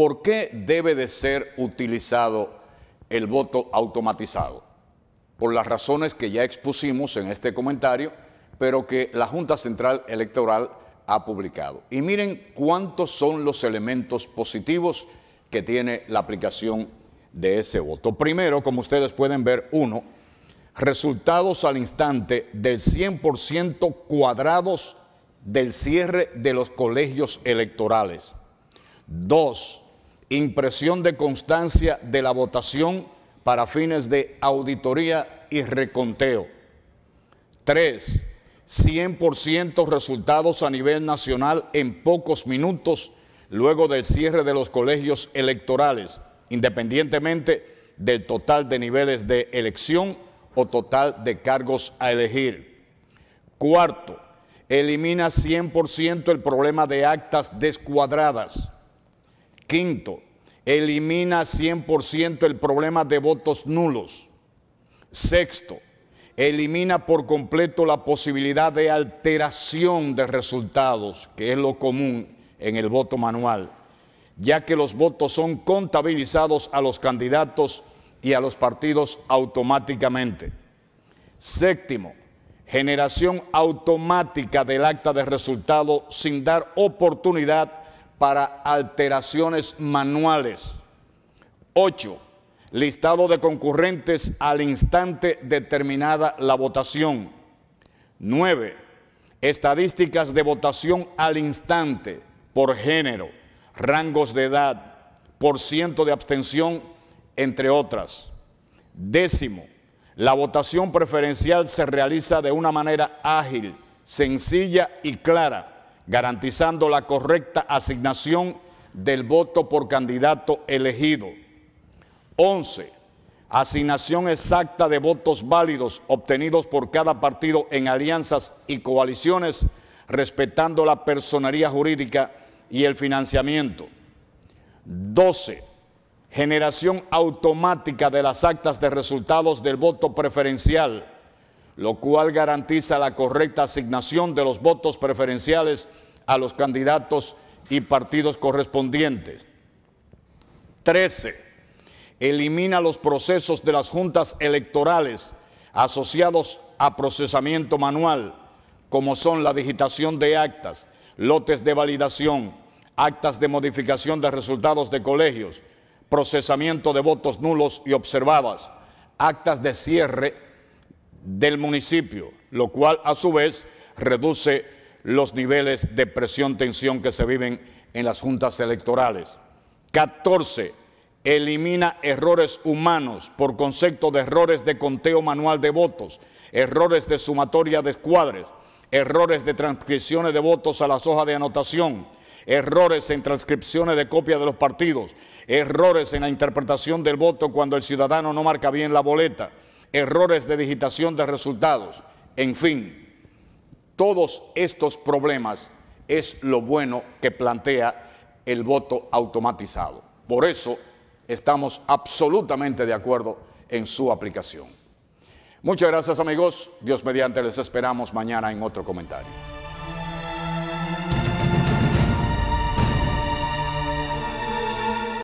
¿por qué debe de ser utilizado el voto automatizado? Por las razones que ya expusimos en este comentario, pero que la Junta Central Electoral ha publicado. Y miren cuántos son los elementos positivos que tiene la aplicación de ese voto. Primero, como ustedes pueden ver, uno, resultados al instante del 100% cuadrados del cierre de los colegios electorales. Dos, impresión de constancia de la votación para fines de auditoría y reconteo. 3. 100% resultados a nivel nacional en pocos minutos luego del cierre de los colegios electorales, independientemente del total de niveles de elección o total de cargos a elegir. Cuarto, elimina 100% el problema de actas descuadradas. Quinto, elimina 100% el problema de votos nulos. Sexto, elimina por completo la posibilidad de alteración de resultados, que es lo común en el voto manual, ya que los votos son contabilizados a los candidatos y a los partidos automáticamente. Séptimo, generación automática del acta de resultado sin dar oportunidad para alteraciones manuales. 8. Listado de concurrentes al instante determinada la votación. 9. Estadísticas de votación al instante por género, rangos de edad, por ciento de abstención, entre otras. Décimo, la votación preferencial se realiza de una manera ágil, sencilla y clara garantizando la correcta asignación del voto por candidato elegido. 11. Asignación exacta de votos válidos obtenidos por cada partido en alianzas y coaliciones, respetando la personería jurídica y el financiamiento. 12. Generación automática de las actas de resultados del voto preferencial lo cual garantiza la correcta asignación de los votos preferenciales a los candidatos y partidos correspondientes. 13. Elimina los procesos de las juntas electorales asociados a procesamiento manual, como son la digitación de actas, lotes de validación, actas de modificación de resultados de colegios, procesamiento de votos nulos y observadas, actas de cierre del municipio, lo cual a su vez reduce los niveles de presión-tensión que se viven en las juntas electorales. 14. Elimina errores humanos por concepto de errores de conteo manual de votos, errores de sumatoria de escuadres, errores de transcripciones de votos a las hojas de anotación, errores en transcripciones de copia de los partidos, errores en la interpretación del voto cuando el ciudadano no marca bien la boleta errores de digitación de resultados, en fin, todos estos problemas es lo bueno que plantea el voto automatizado. Por eso estamos absolutamente de acuerdo en su aplicación. Muchas gracias amigos, Dios mediante les esperamos mañana en otro comentario.